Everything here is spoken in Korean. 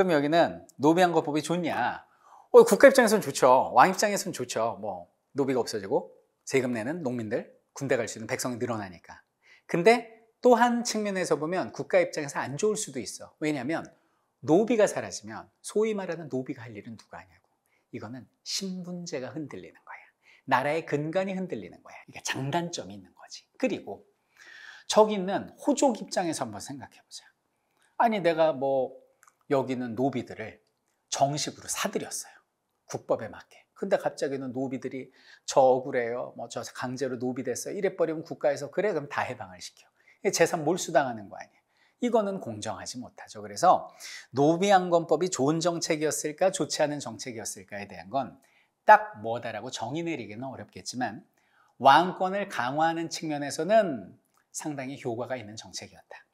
그럼 여기는 노비안거법이 좋냐? 어, 국가 입장에서는 좋죠. 왕 입장에서는 좋죠. 뭐 노비가 없어지고 세금 내는 농민들, 군대 갈 수 있는 백성이 늘어나니까. 근데 또 한 측면에서 보면 국가 입장에서 안 좋을 수도 있어. 왜냐하면 노비가 사라지면 소위 말하는 노비가 할 일은 누가 하냐고. 이거는 신분제가 흔들리는 거야. 나라의 근간이 흔들리는 거야. 그러니까 장단점이 있는 거지. 그리고 저기 있는 호족 입장에서 한번 생각해 보자. 아니 내가 뭐 여기는 노비들을 정식으로 사들였어요. 국법에 맞게. 근데 갑자기는 노비들이 저 억울해요. 뭐 저 강제로 노비 됐어요. 이래버리면 국가에서 그래 그럼 다 해방을 시켜. 재산 몰수당하는 거 아니에요. 이거는 공정하지 못하죠. 그래서 노비안건법이 좋은 정책이었을까 좋지 않은 정책이었을까에 대한 건 딱 뭐다라고 정의 내리기는 어렵겠지만 왕권을 강화하는 측면에서는 상당히 효과가 있는 정책이었다.